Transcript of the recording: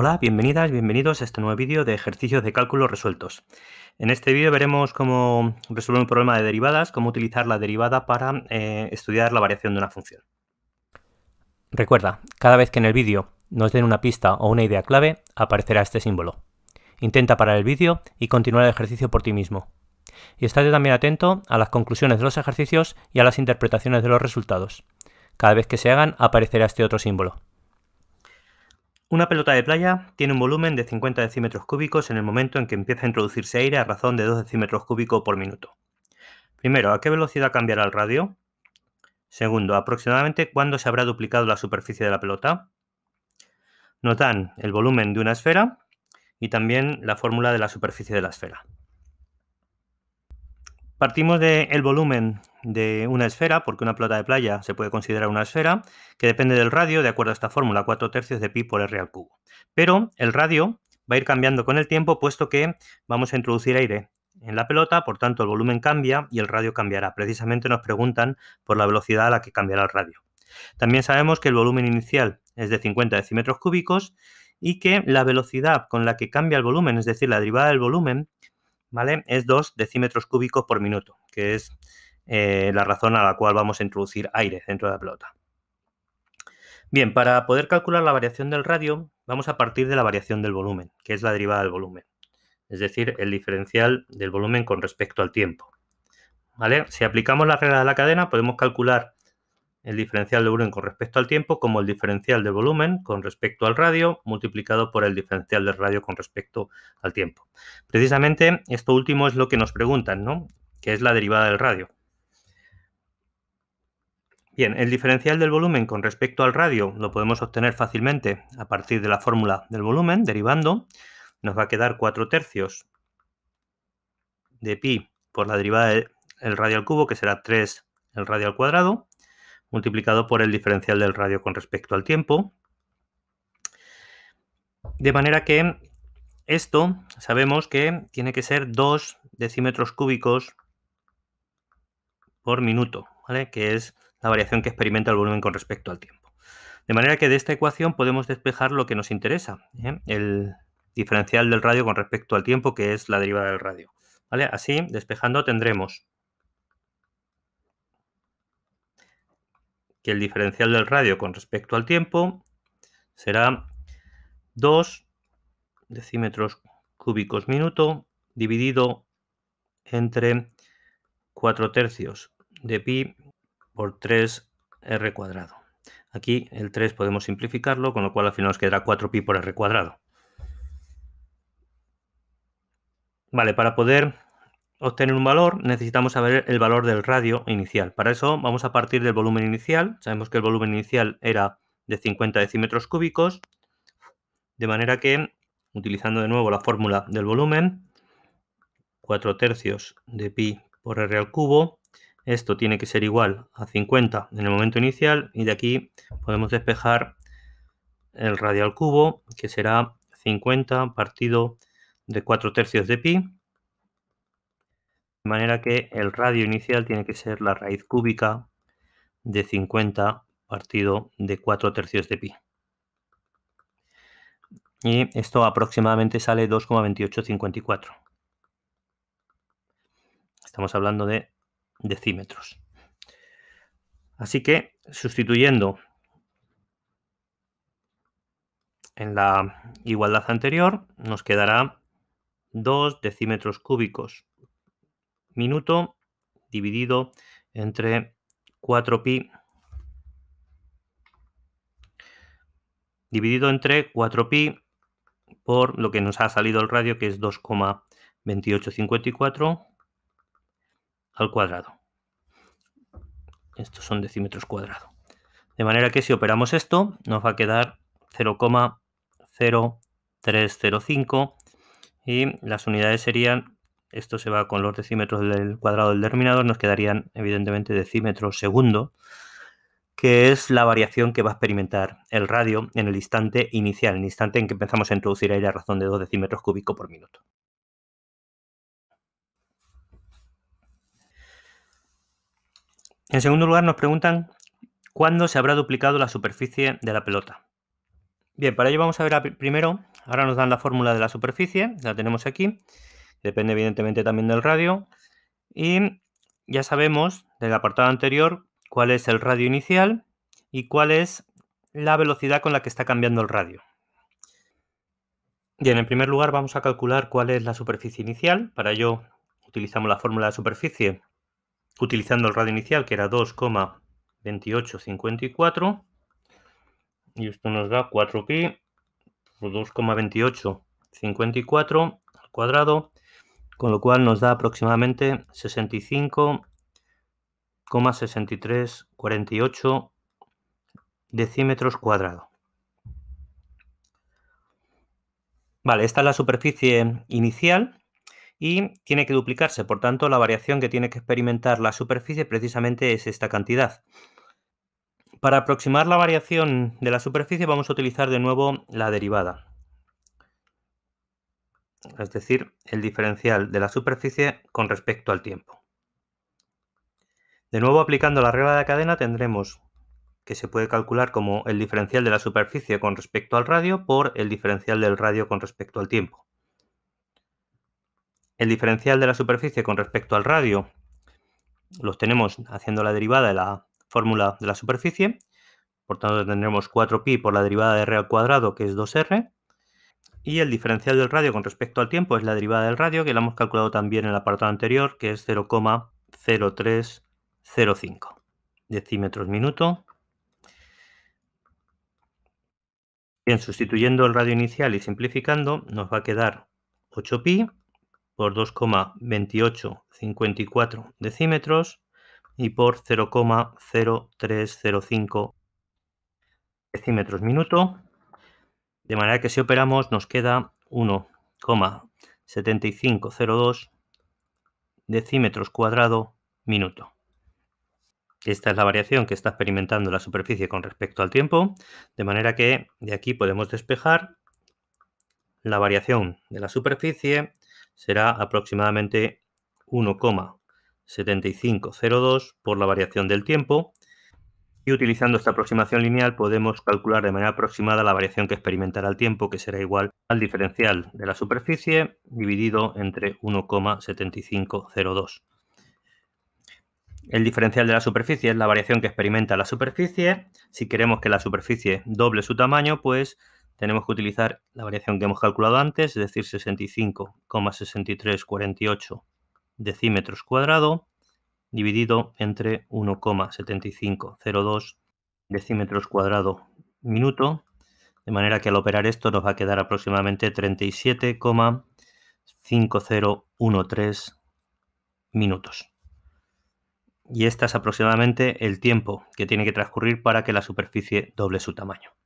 Hola, bienvenidas, bienvenidos a este nuevo vídeo de ejercicios de cálculo resueltos. En este vídeo veremos cómo resolver un problema de derivadas, cómo utilizar la derivada para eh, estudiar la variación de una función. Recuerda, cada vez que en el vídeo nos den una pista o una idea clave, aparecerá este símbolo. Intenta parar el vídeo y continuar el ejercicio por ti mismo. Y estate también atento a las conclusiones de los ejercicios y a las interpretaciones de los resultados. Cada vez que se hagan, aparecerá este otro símbolo. Una pelota de playa tiene un volumen de 50 decímetros cúbicos en el momento en que empieza a introducirse aire a razón de 2 decímetros cúbicos por minuto. Primero, ¿a qué velocidad cambiará el radio? Segundo, aproximadamente cuándo se habrá duplicado la superficie de la pelota. Notan el volumen de una esfera y también la fórmula de la superficie de la esfera. Partimos del volumen de una esfera, porque una pelota de playa se puede considerar una esfera, que depende del radio, de acuerdo a esta fórmula, 4 tercios de pi por r al cubo. Pero el radio va a ir cambiando con el tiempo, puesto que vamos a introducir aire en la pelota, por tanto el volumen cambia y el radio cambiará. Precisamente nos preguntan por la velocidad a la que cambiará el radio. También sabemos que el volumen inicial es de 50 decímetros cúbicos y que la velocidad con la que cambia el volumen, es decir, la derivada del volumen, ¿vale? Es 2 decímetros cúbicos por minuto, que es eh, la razón a la cual vamos a introducir aire dentro de la pelota. Bien, para poder calcular la variación del radio, vamos a partir de la variación del volumen, que es la derivada del volumen, es decir, el diferencial del volumen con respecto al tiempo. ¿Vale? Si aplicamos la regla de la cadena, podemos calcular el diferencial de volumen con respecto al tiempo como el diferencial de volumen con respecto al radio multiplicado por el diferencial del radio con respecto al tiempo. Precisamente esto último es lo que nos preguntan, ¿no? Que es la derivada del radio. Bien, el diferencial del volumen con respecto al radio lo podemos obtener fácilmente a partir de la fórmula del volumen, derivando. Nos va a quedar 4 tercios de pi por la derivada del radio al cubo, que será 3 el radio al cuadrado, multiplicado por el diferencial del radio con respecto al tiempo. De manera que esto sabemos que tiene que ser 2 decímetros cúbicos por minuto, ¿vale? que es la variación que experimenta el volumen con respecto al tiempo. De manera que de esta ecuación podemos despejar lo que nos interesa, ¿eh? el diferencial del radio con respecto al tiempo, que es la derivada del radio. ¿vale? Así, despejando, tendremos el diferencial del radio con respecto al tiempo será 2 decímetros cúbicos minuto dividido entre 4 tercios de pi por 3r cuadrado. Aquí el 3 podemos simplificarlo, con lo cual al final nos quedará 4pi por r cuadrado. Vale, para poder obtener un valor, necesitamos saber el valor del radio inicial. Para eso vamos a partir del volumen inicial. Sabemos que el volumen inicial era de 50 decímetros cúbicos, de manera que, utilizando de nuevo la fórmula del volumen, 4 tercios de pi por r al cubo, esto tiene que ser igual a 50 en el momento inicial y de aquí podemos despejar el radio al cubo, que será 50 partido de 4 tercios de pi, manera que el radio inicial tiene que ser la raíz cúbica de 50 partido de 4 tercios de pi. Y esto aproximadamente sale 2,2854. Estamos hablando de decímetros. Así que sustituyendo en la igualdad anterior, nos quedará 2 decímetros cúbicos minuto dividido entre 4pi dividido entre 4pi por lo que nos ha salido el radio que es 2,2854 al cuadrado. Estos son decímetros cuadrados. De manera que si operamos esto nos va a quedar 0,0305 y las unidades serían esto se va con los decímetros del cuadrado del denominador, nos quedarían evidentemente decímetros segundo, que es la variación que va a experimentar el radio en el instante inicial, en el instante en que empezamos a introducir aire a razón de 2 decímetros cúbicos por minuto. En segundo lugar, nos preguntan cuándo se habrá duplicado la superficie de la pelota. Bien, para ello vamos a ver primero, ahora nos dan la fórmula de la superficie, la tenemos aquí, depende evidentemente también del radio. Y ya sabemos del apartado anterior cuál es el radio inicial y cuál es la velocidad con la que está cambiando el radio. Bien, en primer lugar vamos a calcular cuál es la superficie inicial. Para ello utilizamos la fórmula de superficie utilizando el radio inicial que era 2,2854 y esto nos da 4pi por 2,2854 al cuadrado con lo cual nos da aproximadamente 65,6348 decímetros cuadrados. Vale, esta es la superficie inicial y tiene que duplicarse, por tanto la variación que tiene que experimentar la superficie precisamente es esta cantidad. Para aproximar la variación de la superficie vamos a utilizar de nuevo la derivada es decir, el diferencial de la superficie con respecto al tiempo. De nuevo, aplicando la regla de la cadena, tendremos que se puede calcular como el diferencial de la superficie con respecto al radio por el diferencial del radio con respecto al tiempo. El diferencial de la superficie con respecto al radio lo tenemos haciendo la derivada de la fórmula de la superficie. Por tanto, tendremos 4pi por la derivada de r al cuadrado, que es 2r, y el diferencial del radio con respecto al tiempo es la derivada del radio, que la hemos calculado también en el apartado anterior, que es 0,0305 decímetros minuto. Bien, sustituyendo el radio inicial y simplificando, nos va a quedar 8pi por 2,2854 decímetros y por 0,0305 decímetros minuto. De manera que si operamos nos queda 1,7502 decímetros cuadrado minuto. Esta es la variación que está experimentando la superficie con respecto al tiempo, de manera que de aquí podemos despejar la variación de la superficie será aproximadamente 1,7502 por la variación del tiempo, y utilizando esta aproximación lineal podemos calcular de manera aproximada la variación que experimentará el tiempo, que será igual al diferencial de la superficie dividido entre 1,7502. El diferencial de la superficie es la variación que experimenta la superficie. Si queremos que la superficie doble su tamaño, pues tenemos que utilizar la variación que hemos calculado antes, es decir, 65,6348 decímetros cuadrados dividido entre 1,7502 decímetros cuadrados minuto, de manera que al operar esto nos va a quedar aproximadamente 37,5013 minutos. Y esta es aproximadamente el tiempo que tiene que transcurrir para que la superficie doble su tamaño.